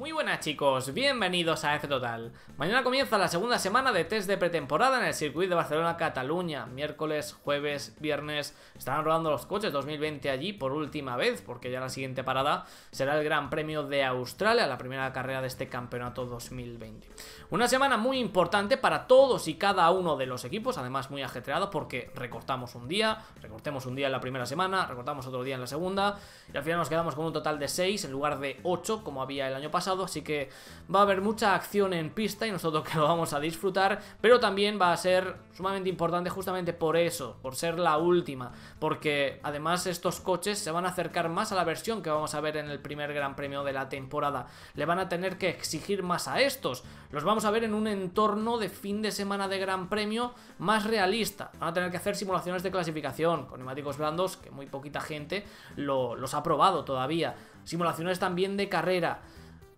Muy buenas chicos, bienvenidos a F Total. Mañana comienza la segunda semana de test de pretemporada en el circuito de Barcelona-Cataluña. Miércoles, jueves, viernes estarán rodando los coches 2020 allí por última vez, porque ya la siguiente parada será el Gran Premio de Australia, la primera carrera de este campeonato 2020. Una semana muy importante para todos y cada uno de los equipos, además muy ajetreado porque recortamos un día, recortemos un día en la primera semana, recortamos otro día en la segunda y al final nos quedamos con un total de 6 en lugar de 8 como había el año pasado así que va a haber mucha acción en pista y nosotros que lo vamos a disfrutar, pero también va a ser sumamente importante justamente por eso, por ser la última, porque además estos coches se van a acercar más a la versión que vamos a ver en el primer Gran Premio de la temporada, le van a tener que exigir más a estos, los vamos a ver en un entorno de fin de semana de Gran Premio más realista, van a tener que hacer simulaciones de clasificación con neumáticos blandos que muy poquita gente los ha probado todavía, simulaciones también de carrera,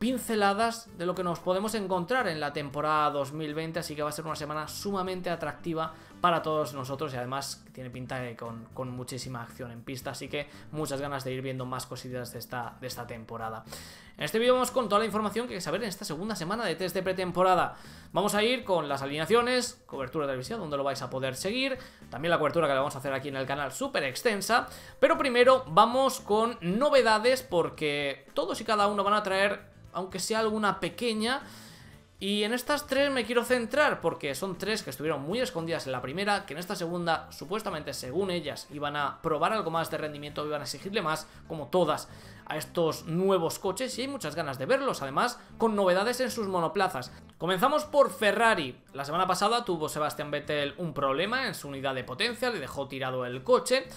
pinceladas de lo que nos podemos encontrar en la temporada 2020, así que va a ser una semana sumamente atractiva para todos nosotros y además tiene pinta con, con muchísima acción en pista, así que muchas ganas de ir viendo más cositas de esta, de esta temporada. En este vídeo vamos con toda la información que hay que saber en esta segunda semana de test de pretemporada. Vamos a ir con las alineaciones, cobertura de televisión, donde lo vais a poder seguir, también la cobertura que le vamos a hacer aquí en el canal súper extensa, pero primero vamos con novedades porque todos y cada uno van a traer aunque sea alguna pequeña. Y en estas tres me quiero centrar porque son tres que estuvieron muy escondidas en la primera, que en esta segunda supuestamente según ellas iban a probar algo más de rendimiento, iban a exigirle más, como todas, a estos nuevos coches y hay muchas ganas de verlos, además con novedades en sus monoplazas. Comenzamos por Ferrari. La semana pasada tuvo Sebastian Vettel un problema en su unidad de potencia, le dejó tirado el coche.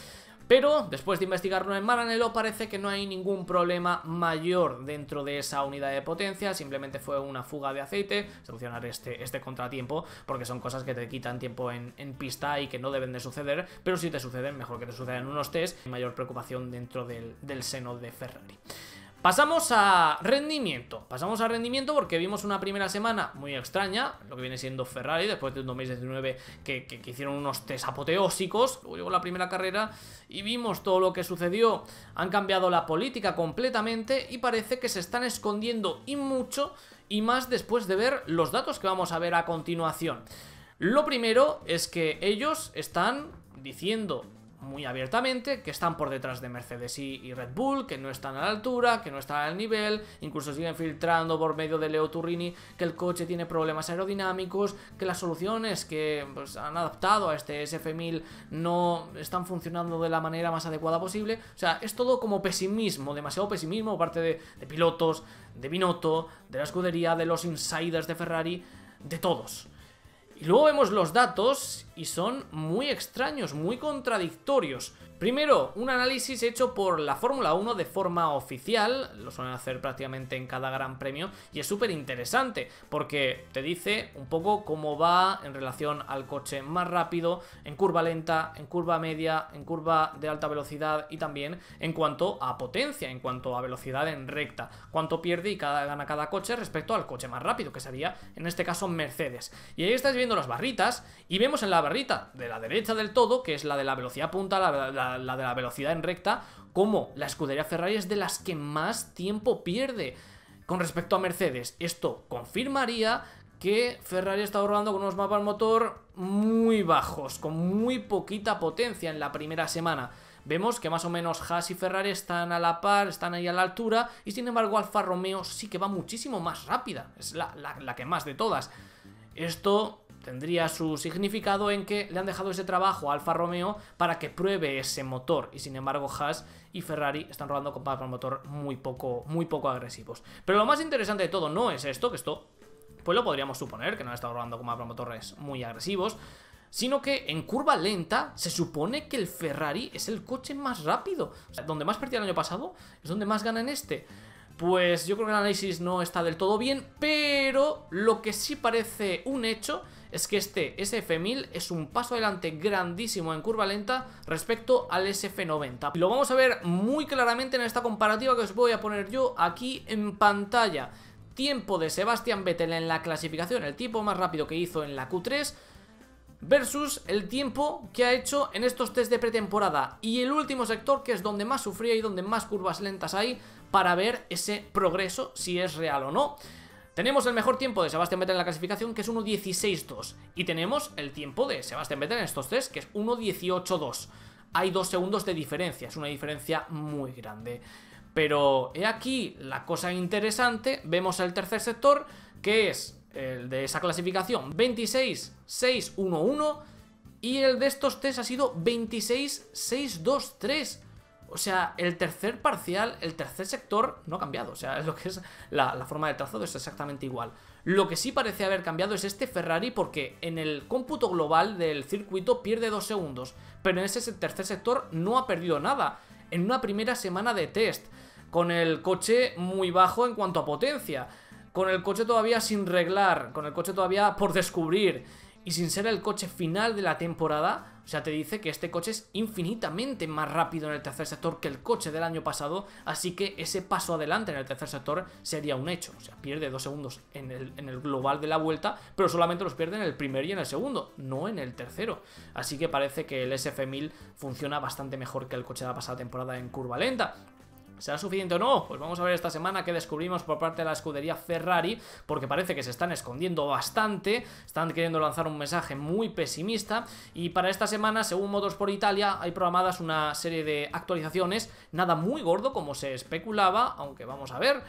Pero después de investigarlo en Maranello parece que no hay ningún problema mayor dentro de esa unidad de potencia, simplemente fue una fuga de aceite, solucionar este, este contratiempo, porque son cosas que te quitan tiempo en, pista y que no deben de suceder, pero si te suceden, mejor que te sucedan unos test, mayor preocupación dentro del seno de Ferrari. Pasamos a rendimiento. Pasamos a rendimiento porque vimos una primera semana muy extraña, lo que viene siendo Ferrari, después de un 2019 que, que hicieron unos test apoteósicos, luego la primera carrera y vimos todo lo que sucedió. Han cambiado la política completamente y parece que se están escondiendo y mucho y más después de ver los datos que vamos a ver a continuación. Lo primero es que ellos están diciendo muy abiertamente que están por detrás de Mercedes y, y, Red Bull, que no están a la altura, que no están al nivel, incluso siguen filtrando por medio de Leo Turrini que el coche tiene problemas aerodinámicos, que las soluciones que pues, han adaptado a este SF1000 no están funcionando de la manera más adecuada posible. O sea, es todo como pesimismo, demasiado pesimismo parte de, de pilotos, de Binotto, de la escudería, de los insiders de Ferrari, de todos. Y luego vemos los datos y son muy extraños, muy contradictorios. Primero, un análisis hecho por la Fórmula 1 de forma oficial, lo suelen hacer prácticamente en cada gran premio, y es súper interesante, porque te dice un poco cómo va en relación al coche más rápido, en curva lenta, en curva media, en curva de alta velocidad y también en cuanto a potencia, en cuanto a velocidad en recta, cuánto pierde y gana cada coche respecto al coche más rápido, que sería en este caso Mercedes. Y ahí estáis viendo las barritas, y vemos en la barrita de la derecha del todo, que es la de la velocidad punta, la la, de la velocidad en recta, como la escudería Ferrari es de las que más tiempo pierde. Con respecto a Mercedes, esto confirmaría que Ferrari está rodando con unos mapas motor muy bajos, con muy poquita potencia en la primera semana. Vemos que más o menos Haas y Ferrari están a la par, están ahí a la altura, y sin embargo Alfa Romeo sí que va muchísimo más rápida, es la que más de todas. Esto tendría su significado en que le han dejado ese trabajo a Alfa Romeo para que pruebe ese motor y sin embargo Haas y Ferrari están rodando con para motor muy poco, muy poco agresivos. Pero lo más interesante de todo no es esto, que esto pues lo podríamos suponer, que no han estado rodando con para motores muy agresivos, sino que en curva lenta se supone que el Ferrari es el coche más rápido. O sea, donde más perdía el año pasado es donde más gana en este. Pues yo creo que el análisis no está del todo bien, pero lo que sí parece un hecho es que este SF1000 es un paso adelante grandísimo en curva lenta respecto al SF90. Lo vamos a ver muy claramente en esta comparativa que os voy a poner yo aquí en pantalla. Tiempo de Sebastián Vettel en la clasificación, el tiempo más rápido que hizo en la Q3 versus el tiempo que ha hecho en estos test de pretemporada y el último sector que es donde más sufría y donde más curvas lentas hay para ver ese progreso si es real o no. Tenemos el mejor tiempo de Sebastián Vettel en la clasificación, que es 1.16.2. Y tenemos el tiempo de Sebastián Vettel en estos tres, que es 1.18.2. Hay dos segundos de diferencia, es una diferencia muy grande. Pero he aquí la cosa interesante, vemos el tercer sector, que es el de esa clasificación 26'6''1''1, y el de estos tres ha sido 26'6''2''3'. O sea, el tercer parcial, el tercer sector no ha cambiado. O sea, es lo que es la, forma de trazado es exactamente igual. Lo que sí parece haber cambiado es este Ferrari porque en el cómputo global del circuito pierde dos segundos. Pero en ese tercer sector no ha perdido nada. En una primera semana de test. Con el coche muy bajo en cuanto a potencia. Con el coche todavía sin reglar. Con el coche todavía por descubrir. Y sin ser el coche final de la temporada o sea, te dice que este coche es infinitamente más rápido en el tercer sector que el coche del año pasado, así que ese paso adelante en el tercer sector sería un hecho. O sea, pierde dos segundos en el, global de la vuelta, pero solamente los pierde en el primer y en el segundo, no en el tercero. Así que parece que el SF1000 funciona bastante mejor que el coche de la pasada temporada en curva lenta. ¿Será suficiente o no? Pues vamos a ver esta semana Que descubrimos por parte de la escudería Ferrari, porque parece que se están escondiendo bastante, están queriendo lanzar un mensaje muy pesimista y para esta semana, según Modos por Italia, hay programadas una serie de actualizaciones, nada muy gordo como se especulaba, aunque vamos a ver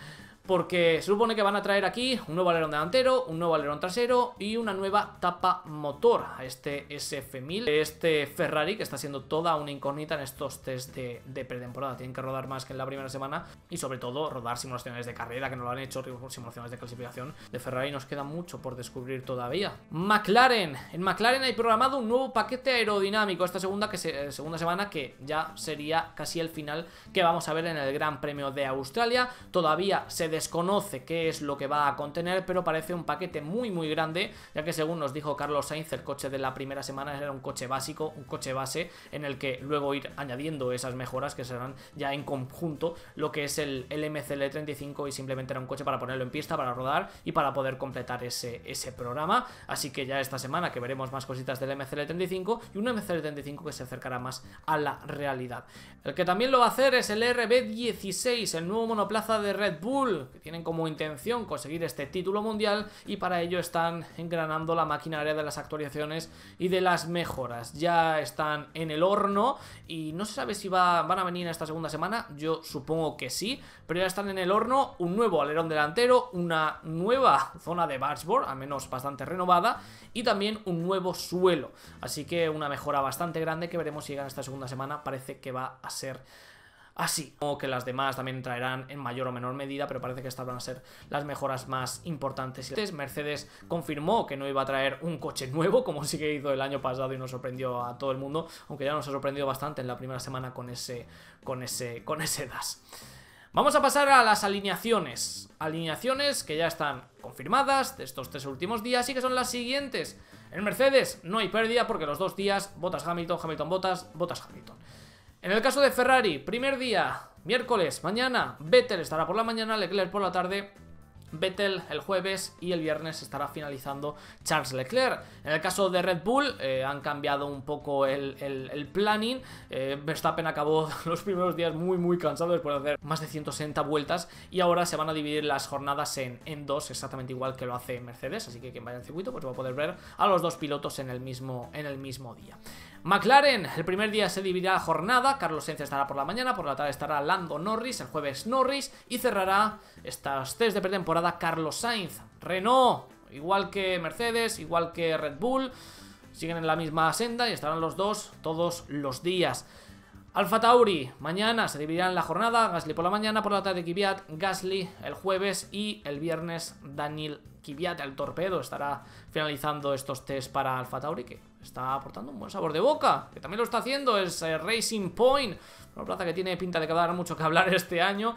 porque se supone que van a traer aquí un nuevo alerón delantero, un nuevo alerón trasero y una nueva tapa motor a este SF1000, este Ferrari que está siendo toda una incógnita en estos test de, pretemporada. Tienen que rodar más que en la primera semana y sobre todo rodar simulaciones de carrera que no lo han hecho, simulaciones de clasificación. De Ferrari nos queda mucho por descubrir todavía. McLaren, en McLaren hay programado un nuevo paquete aerodinámico esta segunda, que eh, segunda semana que ya sería casi el final que vamos a ver en el Gran Premio de Australia. Todavía se desconoce qué es lo que va a contener, pero parece un paquete muy muy grande, ya que según nos dijo Carlos Sainz, el coche de la primera semana era un coche básico, un coche base, en el que luego ir añadiendo esas mejoras que serán ya en conjunto lo que es el, MCL35 y simplemente era un coche para ponerlo en pista, para rodar y para poder completar ese, ese programa. Así que ya esta semana que veremos más cositas del MCL35 y un MCL35 que se acercará más a la realidad. El que también lo va a hacer es el RB16, el nuevo monoplaza de Red Bull, que tienen como intención conseguir este título mundial y para ello están engranando la maquinaria de las actualizaciones y de las mejoras. Ya están en el horno y no se sabe si van a venir esta segunda semana, yo supongo que sí, pero ya están en el horno un nuevo alerón delantero, una nueva zona de batchboard, al menos bastante renovada, y también un nuevo suelo. Así que una mejora bastante grande que veremos si llega esta segunda semana, parece que va a ser así. Ah, como que las demás también traerán en mayor o menor medida, pero parece que estas van a ser las mejoras más importantes. Mercedes confirmó que no iba a traer un coche nuevo, como sí que hizo el año pasado y nos sorprendió a todo el mundo, aunque ya nos ha sorprendido bastante en la primera semana con ese, con ese, con ese DAS. Vamos a pasar a las alineaciones. Alineaciones que ya están confirmadas de estos tres últimos días y que son las siguientes. En Mercedes no hay pérdida porque los dos días, botas Hamilton, Hamilton, botas, botas Hamilton. En el caso de Ferrari, primer día, miércoles, mañana, Vettel estará por la mañana, Leclerc por la tarde, Vettel el jueves y el viernes estará finalizando Charles Leclerc. En el caso de Red Bull eh, han cambiado un poco el, planning. Eh, Verstappen acabó los primeros días muy muy cansado después de hacer más de 160 vueltas y ahora se van a dividir las jornadas en, en dos exactamente igual que lo hace Mercedes. Así que quien vaya al circuito pues va a poder ver a los dos pilotos en el mismo, en el mismo día. McLaren, el primer día se dividirá la jornada, Carlos Sainz estará por la mañana, por la tarde estará Lando Norris, el jueves Norris y cerrará estas test de pretemporada Carlos Sainz. Renault, igual que Mercedes, igual que Red Bull, siguen en la misma senda y estarán los dos todos los días. Alfa Tauri, mañana se dividirán la jornada, Gasly por la mañana, por la tarde Kvyat, Gasly el jueves y el viernes Daniel Kvyat, el torpedo, estará finalizando estos test para Alfa Tauri está aportando un buen sabor de boca, que también lo está haciendo, es eh, Racing Point, una plaza que tiene pinta de que va a mucho que hablar este año.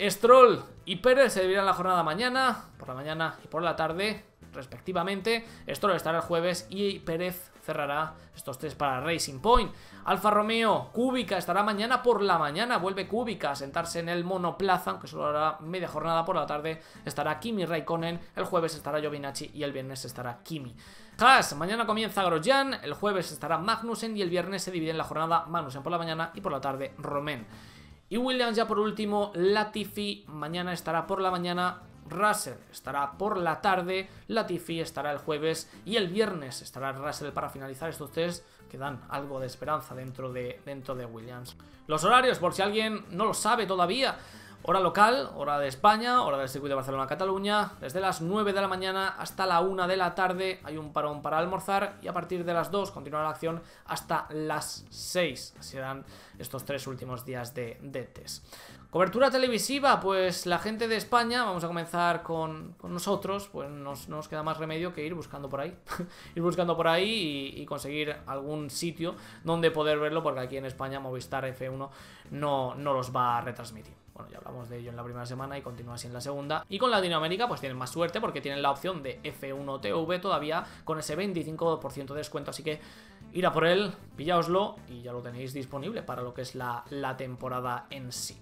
Stroll y Pérez se la jornada mañana, por la mañana y por la tarde, respectivamente. Stroll estará el jueves y Pérez cerrará estos tres para Racing Point. Alfa Romeo, Cúbica, estará mañana por la mañana, vuelve Cúbica a sentarse en el monoplaza, aunque solo hará media jornada por la tarde, estará Kimi Raikkonen, el jueves estará Giovinacci y el viernes estará Kimi. Haas, mañana comienza Grosjean, el jueves estará Magnussen y el viernes se divide en la jornada Magnussen por la mañana y por la tarde Romén. Y Williams ya por último, Latifi, mañana estará por la mañana Russell estará por la tarde, Latifi estará el jueves y el viernes estará Russell para finalizar estos test que dan algo de esperanza dentro de, dentro de Williams. Los horarios, por si alguien no lo sabe todavía, Hora local, hora de España, hora del circuito de Barcelona-Cataluña, desde las 9 de la mañana hasta la 1 de la tarde hay un parón para almorzar y a partir de las 2 continúa la acción hasta las 6. serán estos tres últimos días de, test. Cobertura televisiva, pues la gente de España, vamos a comenzar con, nosotros, pues nos, no nos queda más remedio que ir buscando por ahí, ir buscando por ahí y, y, conseguir algún sitio donde poder verlo porque aquí en España Movistar F1 no, no los va a retransmitir ya hablamos de ello en la primera semana y continúa así en la segunda. Y con Latinoamérica pues tienen más suerte porque tienen la opción de F1 TV todavía con ese 25% de descuento, así que ir a por él, pillaoslo y ya lo tenéis disponible para lo que es la, temporada en sí.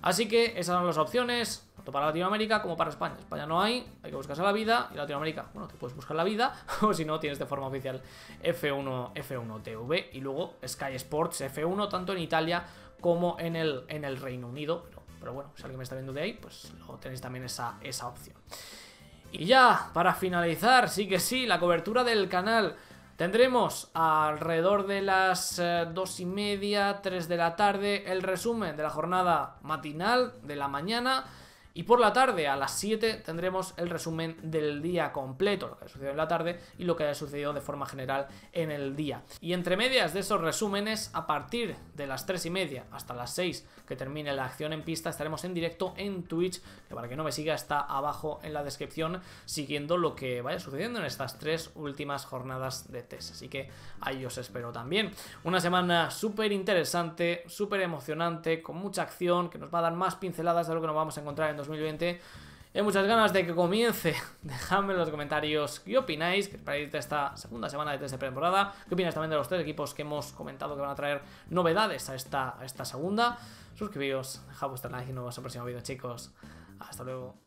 Así que esas son las opciones, tanto para Latinoamérica como para España. España no hay, hay que buscarse la vida, y Latinoamérica, bueno, te puedes buscar la vida, o si no, tienes de forma oficial F1, F1 TV y luego Sky Sports F1, tanto en Italia como en el, en el Reino Unido, pero bueno, si alguien me está viendo de ahí, pues lo tenéis también esa, opción. Y ya, para finalizar, sí que sí, la cobertura del canal. Tendremos alrededor de las eh, dos y media, 3 de la tarde, el resumen de la jornada matinal de la mañana. Y por la tarde, a las 7, tendremos el resumen del día completo, lo que ha sucedido en la tarde y lo que ha sucedido de forma general en el día. Y entre medias de esos resúmenes, a partir de las 3 y media hasta las 6 que termine la acción en pista, estaremos en directo en Twitch, que para que no me siga está abajo en la descripción, siguiendo lo que vaya sucediendo en estas tres últimas jornadas de test. Así que ahí os espero también. Una semana súper interesante, súper emocionante, con mucha acción, que nos va a dar más pinceladas de lo que nos vamos a encontrar en 2020. Hay muchas ganas de que comience. Dejadme en los comentarios qué opináis, para irte de esta segunda semana de test temporada, ¿Qué opináis también de los tres equipos que hemos comentado que van a traer novedades a esta, a esta segunda? Suscribíos, dejad vuestro like y nos vemos en el próximo vídeo, chicos. Hasta luego.